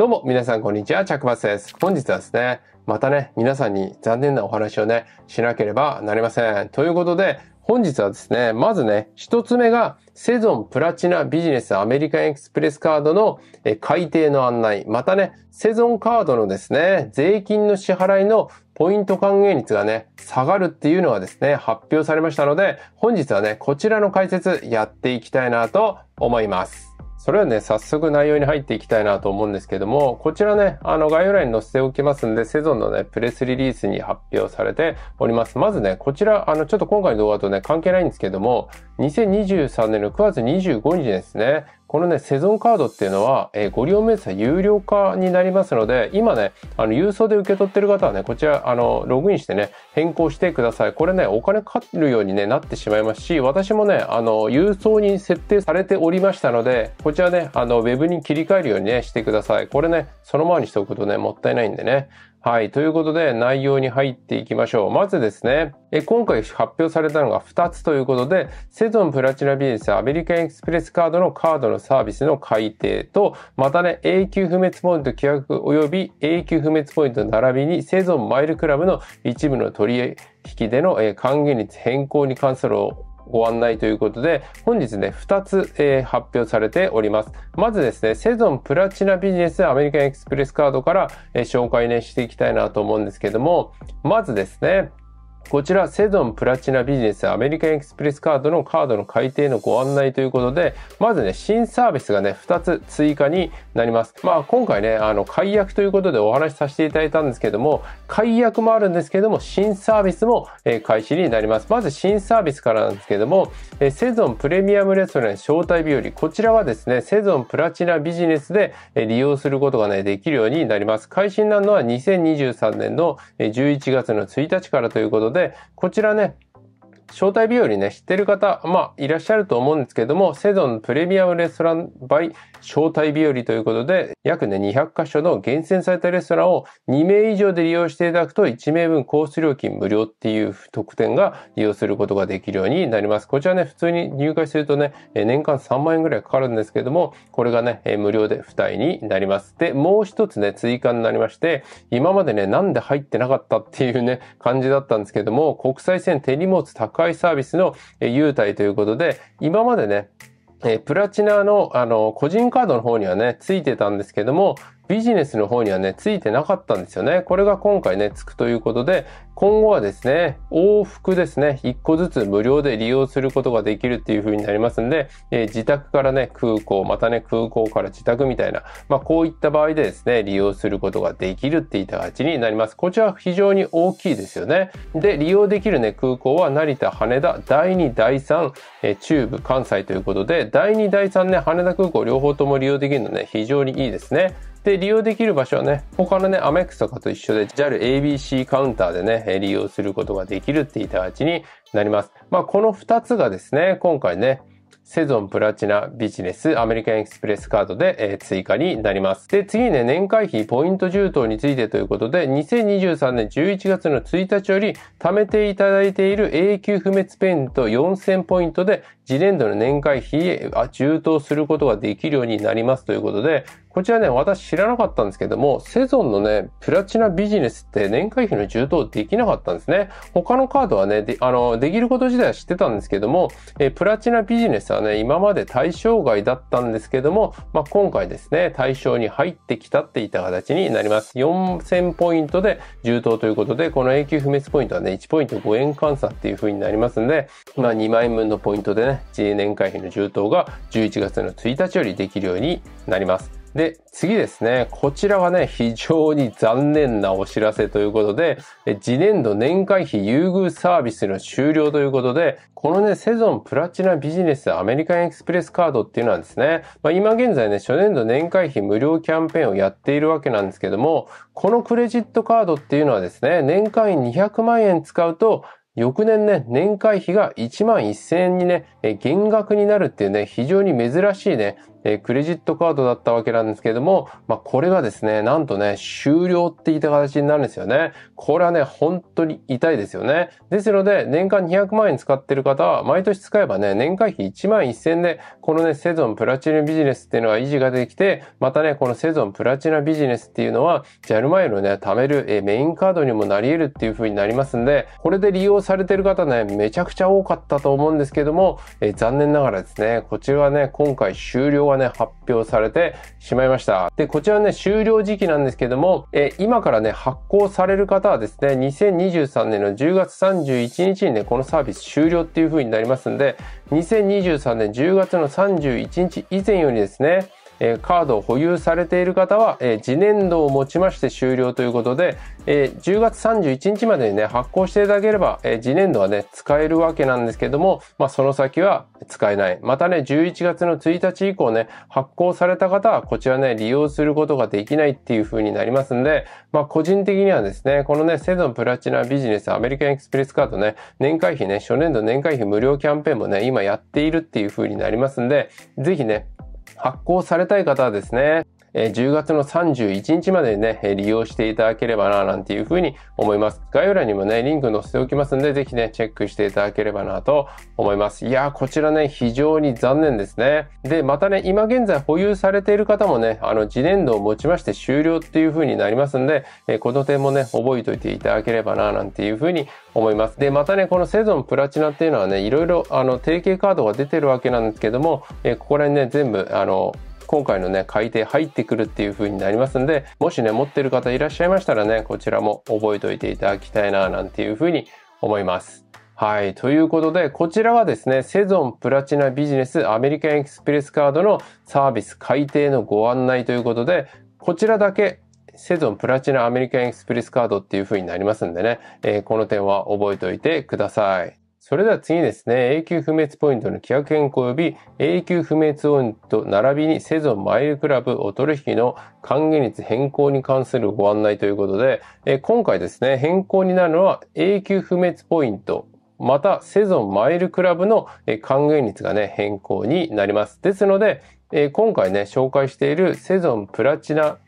どうも皆さんこんにちは、着バスです。本日はですね、またね、皆さんに残念なお話をね、しなければなりません。ということで、本日はですね、まずね、一つ目が、セゾンプラチナビジネスアメリカンエクスプレスカードの改定の案内、またね、セゾンカードのですね、税金の支払いのポイント還元率がね、下がるっていうのがですね、発表されましたので、本日はね、こちらの解説やっていきたいなと思います。それはね、早速内容に入っていきたいなと思うんですけども、こちらね、あの概要欄に載せておきますんで、セゾンのね、プレスリリースに発表されております。まずね、こちら、あの、ちょっと今回の動画とね、関係ないんですけども、2023年の9月25日ですね。このね、セゾンカードっていうのは、えー、ご利用面積有料化になりますので、今ね、あの、郵送で受け取ってる方はね、こちら、あの、ログインしてね、変更してください。これね、お金かかるように、ね、なってしまいますし、私もね、あの、郵送に設定されておりましたので、こちらね、あの、ウェブに切り替えるようにね、してください。これね、そのままにしておくとね、もったいないんでね。はい。ということで、内容に入っていきましょう。まずですね、え今回発表されたのが2つということで、セゾンプラチナビジネスアメリカンエクスプレスカードのカードのサービスの改定と、またね、永久不滅ポイント規約及び永久不滅ポイント並びにセゾンマイルクラブの一部の取り引きでの還元率変更に関するご案内ということで、本日ね、2つ、えー、発表されております。まずですね、セゾンプラチナビジネスアメリカンエクスプレスカードから、えー、紹介ね、していきたいなと思うんですけども、まずですね、こちら、セゾンプラチナビジネスアメリカンエクスプレスカードのカードの改定のご案内ということで、まずね、新サービスがね、2つ追加になります。まあ、今回ね、あの、解約ということでお話しさせていただいたんですけども、解約もあるんですけども、新サービスも、えー、開始になります。まず新サービスからなんですけども、えー、セゾンプレミアムレストラン招待日和。こちらはですね、セゾンプラチナビジネスで、えー、利用することがね、できるようになります。開始になるのは2023年の11月の1日からということで、で、こちらね、招待日和ね、知ってる方、まあ、いらっしゃると思うんですけども、セゾンプレミアムレストラン by 招待日和ということで、約ね、200箇所の厳選されたレストランを2名以上で利用していただくと、1名分コース料金無料っていう特典が利用することができるようになります。こちらね、普通に入会するとね、年間3万円ぐらいかかるんですけども、これがね、無料で2人になります。で、もう一つね、追加になりまして、今までね、なんで入ってなかったっていうね、感じだったんですけども、国際線手荷物高介サービスの優待ということで、今までね、えプラチナの、あの、個人カードの方にはね、ついてたんですけども、ビジネスの方にはね、ついてなかったんですよね。これが今回ね、つくということで、今後はですね、往復ですね、1個ずつ無料で利用することができるっていう風になりますんで、えー、自宅からね、空港、またね、空港から自宅みたいな、まあ、こういった場合でですね、利用することができるっていった形になります。こちら非常に大きいですよね。で、利用できるね、空港は成田、羽田、第2、第3、えー、中部、関西ということで、第2、第3ね、羽田空港両方とも利用できるのね、非常にいいですね。で、利用できる場所はね、他のね、アメックスとかと一緒で JAL ABC カウンターでね、利用することができるっていた形になります。まあ、この二つがですね、今回ね、セゾンプラチナビジネスアメリカンエクスプレスカードで、え追加になります。で、次にね、年会費ポイント充当についてということで、2023年11月の1日より貯めていただいている永久不滅ペイント4000ポイントで、次年度の年会費へ充当することができるようになりますということで、こちらね、私知らなかったんですけども、セゾンのね、プラチナビジネスって年会費の充当できなかったんですね。他のカードはね、であのできること自体は知ってたんですけども、えプラチナビジネスはね、今まで対象外だったんですけども、まあ、今回ですね、対象に入ってきたっていった形になります。4000ポイントで充当ということで、この永久不滅ポイントはね、1ポイント5円換算っていう風になりますんで、まあ、2万円分のポイントでね、年会費の充当が11月の1日よりできるようになります。で、次ですね。こちらはね、非常に残念なお知らせということで、次年度年会費優遇サービスの終了ということで、このね、セゾンプラチナビジネスアメリカンエクスプレスカードっていうのはですね、まあ、今現在ね、初年度年会費無料キャンペーンをやっているわけなんですけども、このクレジットカードっていうのはですね、年会費200万円使うと、翌年ね、年会費が1万1000円にね、減額になるっていうね、非常に珍しいね、えー、クレジットカードだったわけなんですけれども、まあ、これがですね、なんとね、終了っていった形になるんですよね。これはね、本当に痛いですよね。ですので、年間200万円使ってる方は、毎年使えばね、年会費1万1000で、このね、セゾンプラチナビジネスっていうのは維持ができて、またね、このセゾンプラチナビジネスっていうのは、JAL マイルをね、貯める、えー、メインカードにもなり得るっていう風になりますんで、これで利用されてる方ね、めちゃくちゃ多かったと思うんですけども、えー、残念ながらですね、こちらはね、今回終了がね、発表されてしまいました。で、こちらね、終了時期なんですけども、え今からね、発行される方はですね、2023年の10月31日にね、このサービス終了っていう風になりますんで、2023年10月の31日以前よりですね、えカードを保有されている方は、え次年度をもちまして終了ということで、え10月31日までにね、発行していただければ、え次年度はね、使えるわけなんですけども、まあ、その先は使えない。またね、11月の1日以降ね、発行された方は、こちらね、利用することができないっていう風になりますんで、まあ、個人的にはですね、このね、セゾンプラチナビジネスアメリカンエクスプレスカードね、年会費ね、初年度年会費無料キャンペーンもね、今やっているっていう風になりますんで、ぜひね、発行されたい方はですねえ10月の31日までね、利用していただければな、なんていうふうに思います。概要欄にもね、リンク載せておきますんで、ぜひね、チェックしていただければなと思います。いやー、こちらね、非常に残念ですね。で、またね、今現在保有されている方もね、あの、次年度をもちまして終了っていうふうになりますんで、えこの点もね、覚えておいていただければな、なんていうふうに思います。で、またね、このセゾンプラチナっていうのはね、いろいろ、あの、提携カードが出てるわけなんですけども、えここら辺ね、全部、あの、今回のね、改定入ってくるっていう風になりますんで、もしね、持ってる方いらっしゃいましたらね、こちらも覚えておいていただきたいな、なんていう風に思います。はい。ということで、こちらはですね、セゾンプラチナビジネスアメリカンエクスプレスカードのサービス改定のご案内ということで、こちらだけセゾンプラチナアメリカンエクスプレスカードっていう風になりますんでね、えー、この点は覚えておいてください。それでは次ですね、永久不滅ポイントの規約変更及び永久不滅ポイント並びにセゾンマイルクラブお取引の還元率変更に関するご案内ということで、え今回ですね、変更になるのは永久不滅ポイントまたセゾンマイルクラブの還元率がね、変更になります。ですので、今回ね、紹介しているセゾンプラチナ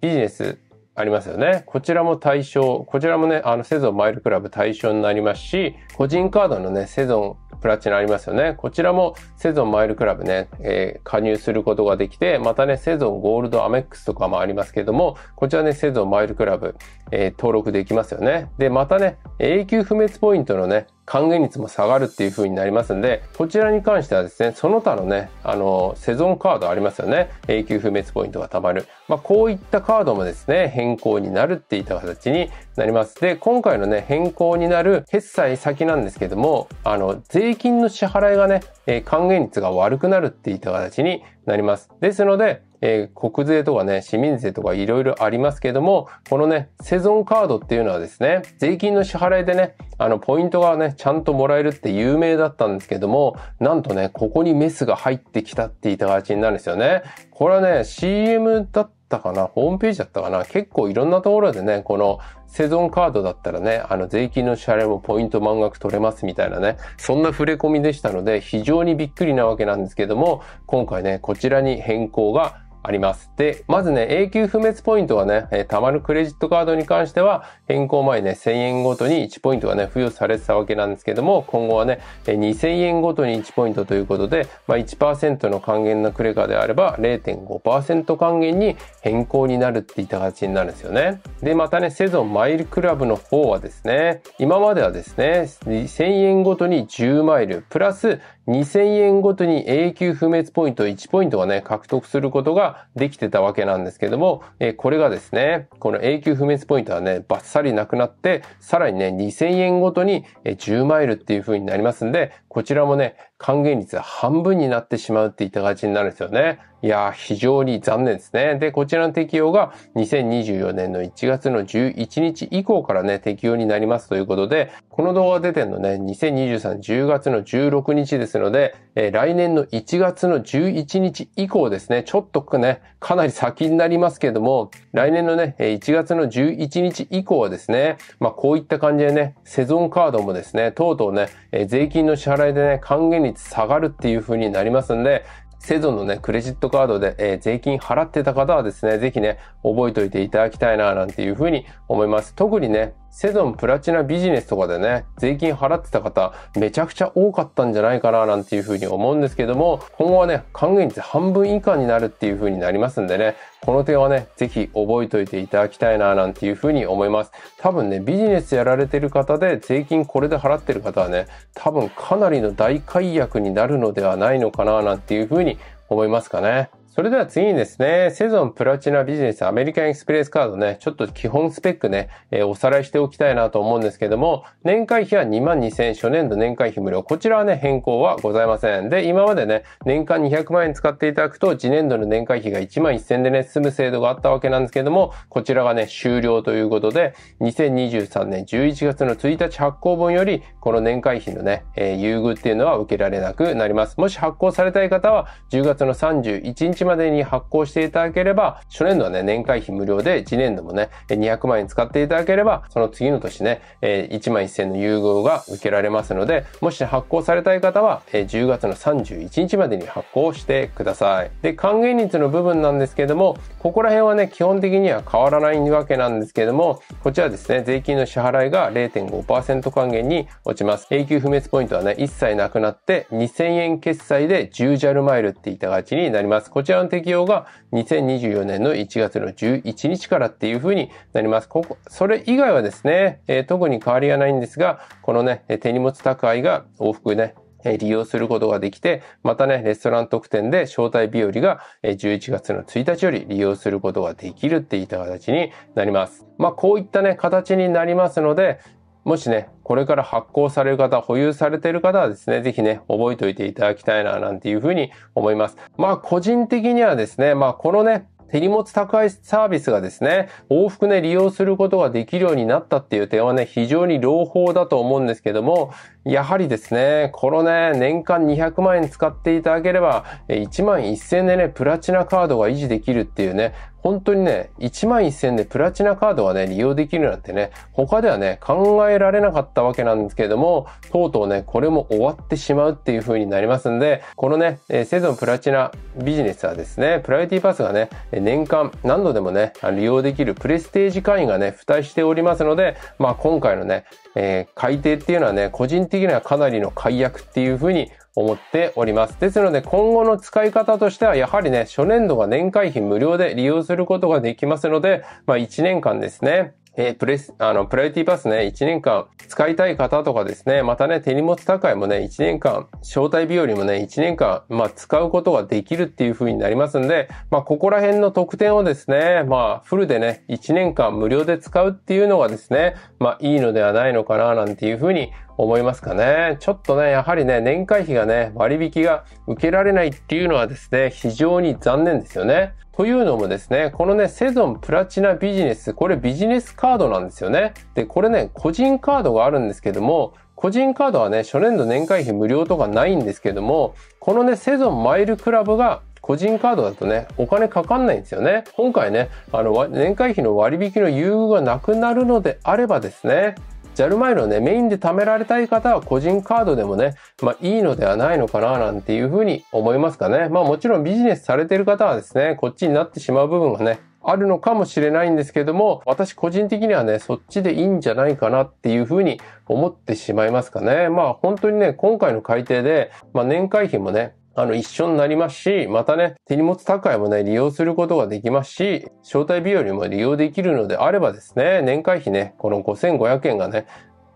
ビジネスありますよね。こちらも対象、こちらもね、あの、セゾンマイルクラブ対象になりますし、個人カードのね、セゾンプラチナありますよね。こちらもセゾンマイルクラブね、えー、加入することができて、またね、セゾンゴールドアメックスとかもありますけども、こちらね、セゾンマイルクラブ、えー、登録できますよね。で、またね、永久不滅ポイントのね、還元率も下がるっていう風になりますんで、こちらに関してはですね、その他のね、あの、セゾンカードありますよね。永久不滅ポイントが貯まる。まあ、こういったカードもですね、変更になるっていった形になります。で、今回のね、変更になる決済先なんですけども、あの、税金の支払いがね、還元率が悪くなるっていった形になります。ですので、えー、国税とかね、市民税とかいろいろありますけども、このね、セゾンカードっていうのはですね、税金の支払いでね、あの、ポイントがね、ちゃんともらえるって有名だったんですけども、なんとね、ここにメスが入ってきたって言った形になるんですよね。これはね、CM だったかなホームページだったかな結構いろんなところでね、このセゾンカードだったらね、あの税金の支払いもポイント満額取れますみたいなね、そんな触れ込みでしたので、非常にびっくりなわけなんですけども、今回ね、こちらに変更があります。で、まずね、永久不滅ポイントはね、えー、たまるクレジットカードに関しては、変更前ね、1000円ごとに1ポイントがね、付与されてたわけなんですけども、今後はね、2000円ごとに1ポイントということで、まあ、1%の還元のクレカであれば、0.5%還元に変更になるっていった形になるんですよね。で、またね、セゾンマイルクラブの方はですね、今まではですね、1000円ごとに10マイル、プラス2000円ごとに永久不滅ポイント1ポイントがね、獲得することができてたわけなんですけども、えこれがですね、この永久不滅ポイントはね、バッサリなくなって、さらにね、2000円ごとに10マイルっていう風になりますんで、こちらもね、還元率半分になってしまうっていったじになるんですよね。いやー、非常に残念ですね。で、こちらの適用が2024年の1月の11日以降からね、適用になりますということで、この動画出てんのね、2023 10月の16日ですので、えー、来年の1月の11日以降ですね、ちょっとね、かなり先になりますけども、来年のね、1月の11日以降はですね、まあこういった感じでね、セゾンカードもですね、とうとうね、税金の支払いでね、還元率率下がるっていう風になりますんで、セゾンのね、クレジットカードで、えー、税金払ってた方はですね、ぜひね、覚えておいていただきたいな、なんていうふうに思います。特にね、セゾンプラチナビジネスとかでね、税金払ってた方、めちゃくちゃ多かったんじゃないかな、なんていうふうに思うんですけども、今後はね、還元率半分以下になるっていうふうになりますんでね、この点はね、ぜひ覚えておいていただきたいな、なんていうふうに思います。多分ね、ビジネスやられてる方で、税金これで払ってる方はね、多分かなりの大解約になるのではないのかな、なんていうふうに思いますかね。それでは次にですね、セゾンプラチナビジネスアメリカンエクスプレスカードね、ちょっと基本スペックね、えー、おさらいしておきたいなと思うんですけども、年会費は22,000、初年度年会費無料。こちらはね、変更はございません。で、今までね、年間200万円使っていただくと、次年度の年会費が11,000でね、済む制度があったわけなんですけども、こちらがね、終了ということで、2023年11月の1日発行分より、この年会費のね、えー、優遇っていうのは受けられなくなります。もし発行されたい方は、10月の31日までに発行していただければ、初年度はね、年会費無料で、次年度もね、200万円使っていただければ、その次の年ね、1万1000円の融合が受けられますので、もし発行されたい方は、10月の31日までに発行してください。で、還元率の部分なんですけども、ここら辺はね、基本的には変わらないわけなんですけども、こちらですね、税金の支払いが0.5%還元に落ちます。永久不滅ポイントはね、一切なくなって、2000円決済で10ジャルマイルって言った形になります。こちらちらの適用が2024年の1月の11日からっていうふうになります。ここ、それ以外はですね、えー、特に変わりがないんですが、このね、手荷物宅配が往復ね、利用することができて、またね、レストラン特典で招待日和が11月の1日より利用することができるっていった形になります。まあ、こういったね、形になりますので、もしね、これから発行される方、保有されている方はですね、ぜひね、覚えておいていただきたいな、なんていうふうに思います。まあ、個人的にはですね、まあ、このね、手荷物宅配サービスがですね、往復ね、利用することができるようになったっていう点はね、非常に朗報だと思うんですけども、やはりですね、このね、年間200万円使っていただければ、1万1000でね、プラチナカードが維持できるっていうね、本当にね、1万1000でプラチナカードがね、利用できるなんてね、他ではね、考えられなかったわけなんですけれども、とうとうね、これも終わってしまうっていう風になりますんで、このね、えー、セゾンプラチナビジネスはですね、プライオリティパスがね、年間何度でもね、利用できるプレステージ会員がね、付帯しておりますので、まあ今回のね、えー、改定っていうのはね、個人的にはかなりの解約っていう風に思っております。ですので今後の使い方としてはやはりね、初年度が年会費無料で利用することができますので、まあ1年間ですね、えー、プレス、あの、プライオリティパスね、1年間使いたい方とかですね、またね、手荷物高いもね、1年間、招待日よりもね、1年間、まあ、使うことができるっていう風になりますんで、まあ、ここら辺の特典をですね、まあ、フルでね、1年間無料で使うっていうのがですね、まあ、いいのではないのかな、なんていう風に思いますかね。ちょっとね、やはりね、年会費がね、割引が受けられないっていうのはですね、非常に残念ですよね。というのもですね、このね、セゾンプラチナビジネス、これビジネスカードなんですよね。で、これね、個人カードがあるんですけども、個人カードはね、初年度年会費無料とかないんですけども、このね、セゾンマイルクラブが個人カードだとね、お金かかんないんですよね。今回ね、あの、年会費の割引の優遇がなくなるのであればですね、やる前のね、メインで貯められたい方は個人カードでもね、まあいいのではないのかななんていうふうに思いますかね。まあもちろんビジネスされてる方はですね、こっちになってしまう部分がね、あるのかもしれないんですけども、私個人的にはね、そっちでいいんじゃないかなっていうふうに思ってしまいますかね。まあ本当にね、今回の改定で、まあ年会費もね、あの、一緒になりますし、またね、手荷物宅配もね、利用することができますし、招待日和も利用できるのであればですね、年会費ね、この5500円がね、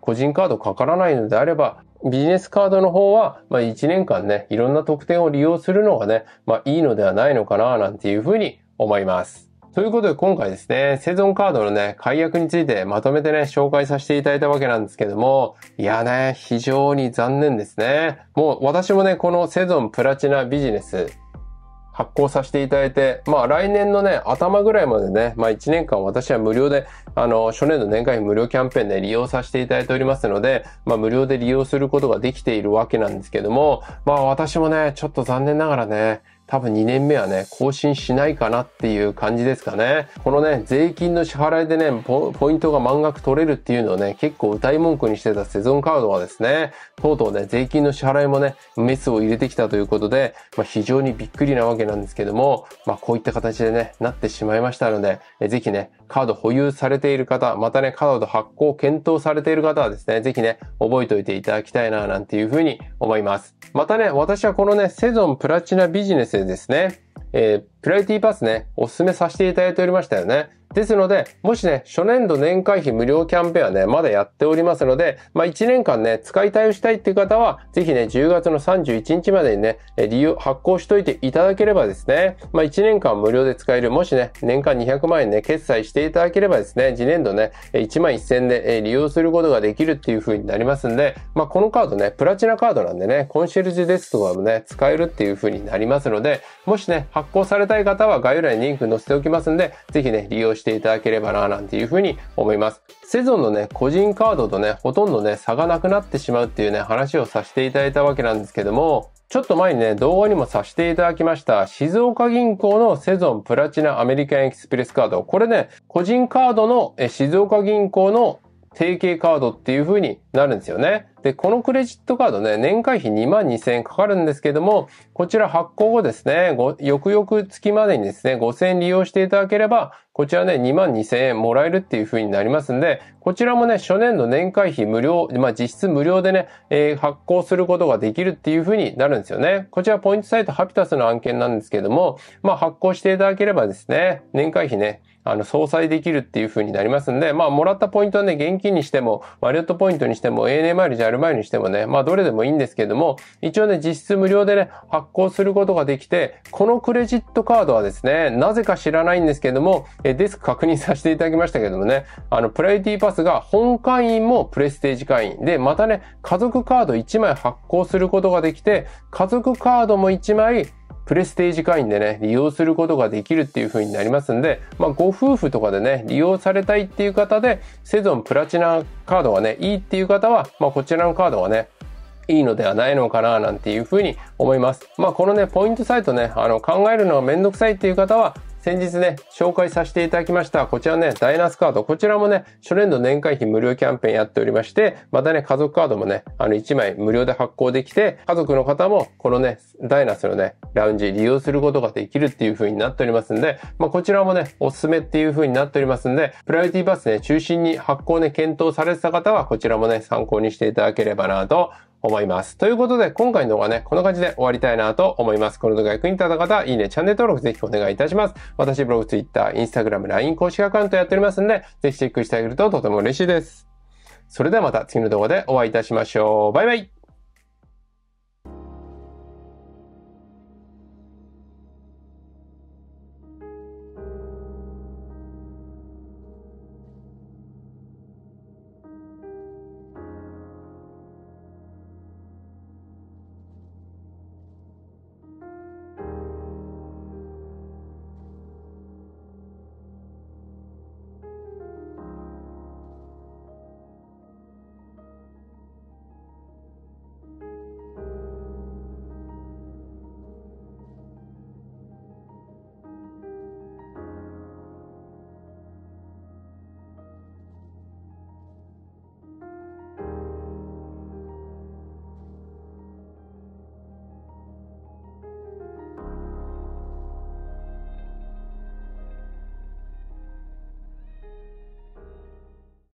個人カードかからないのであれば、ビジネスカードの方は、まあ1年間ね、いろんな特典を利用するのがね、まあいいのではないのかな、なんていうふうに思います。ということで今回ですね、生存カードのね、解約についてまとめてね、紹介させていただいたわけなんですけども、いやね、非常に残念ですね。もう私もね、このセゾンプラチナビジネス、発行させていただいて、まあ来年のね、頭ぐらいまでね、まあ1年間私は無料で、あの、初年度年会費無料キャンペーンで利用させていただいておりますので、まあ無料で利用することができているわけなんですけども、まあ私もね、ちょっと残念ながらね、多分2年目はね、更新しないかなっていう感じですかね。このね、税金の支払いでね、ポイントが満額取れるっていうのをね、結構歌い文句にしてたセゾンカードはですね、とうとうね、税金の支払いもね、メスを入れてきたということで、まあ、非常にびっくりなわけなんですけども、まあこういった形でね、なってしまいましたので、ぜひね、カード保有されている方、またね、カード発行検討されている方はですね、ぜひね、覚えておいていただきたいな、なんていうふうに思います。またね、私はこのね、セゾンプラチナビジネスでですね、えープライオリティパスね、おすすめさせていただいておりましたよね。ですので、もしね、初年度年会費無料キャンペーンはね、まだやっておりますので、まあ1年間ね、使い対応したいっていう方は、ぜひね、10月の31日までにね、理由発行しといていただければですね、まあ1年間無料で使える、もしね、年間200万円ね、決済していただければですね、次年度ね、1万1000円で利用することができるっていう風になりますんで、まあこのカードね、プラチナカードなんでね、コンシェルジュデスクとかもね、使えるっていう風になりますので、もしね、発行されたい方は概要欄にリンク載せておきますんで、ぜひね、利用していただければな、なんていうふうに思います。セゾンのね、個人カードとね、ほとんどね、差がなくなってしまうっていうね、話をさせていただいたわけなんですけども、ちょっと前にね、動画にもさせていただきました、静岡銀行のセゾンプラチナアメリカンエキスプレスカード。これね、個人カードの静岡銀行の提携カードっていう風になるんですよね。で、このクレジットカードね、年会費2万2000円かかるんですけども、こちら発行後ですね、翌々月までにですね、5000円利用していただければ、こちらね、2万2000円もらえるっていう風になりますんで、こちらもね、初年度年会費無料、まあ実質無料でね、えー、発行することができるっていう風になるんですよね。こちらポイントサイトハピタスの案件なんですけども、まあ発行していただければですね、年会費ね、あの、相殺できるっていう風になりますんで、まあもらったポイントはね、現金にしても、ワリエットポイントにしても、ANA マイルじゃやる前にしてもね、まあどれでもいいんですけれども、一応ね、実質無料でね、発行することができて、このクレジットカードはですね、なぜか知らないんですけれども、えデスク確認させていただきましたけどもね、あの、プライティパスが本会員もプレステージ会員で、またね、家族カード1枚発行することができて、家族カードも1枚プレステージ会員でね、利用することができるっていう風になりますんで、まあ、ご夫婦とかでね、利用されたいっていう方で、セゾンプラチナカードがね、いいっていう方は、まあ、こちらのカードはね、いいのではないのかななんていうふに思います。まあこのね、ポイントサイトね、あの考えるのがめんどくさいっていう方は、先日ね、紹介させていただきました、こちらね、ダイナスカード。こちらもね、初年度年会費無料キャンペーンやっておりまして、またね、家族カードもね、あの、1枚無料で発行できて、家族の方も、このね、ダイナスのね、ラウンジ利用することができるっていう風になっておりますんで、まあ、こちらもね、おすすめっていう風になっておりますんで、プライオリティバスね、中心に発行ね、検討されてた方は、こちらもね、参考にしていただければなと思います。ということで、今回の動画ね、こんな感じで終わりたいなと思います。この動画役に立った方、いいね、チャンネル登録ぜひお願いいたします。私、ブログ、ツイッター、インスタグラム、LINE 公式アカウントやっておりますんで、ぜひチェックしてあげるととても嬉しいです。それではまた次の動画でお会いいたしましょう。バイバイ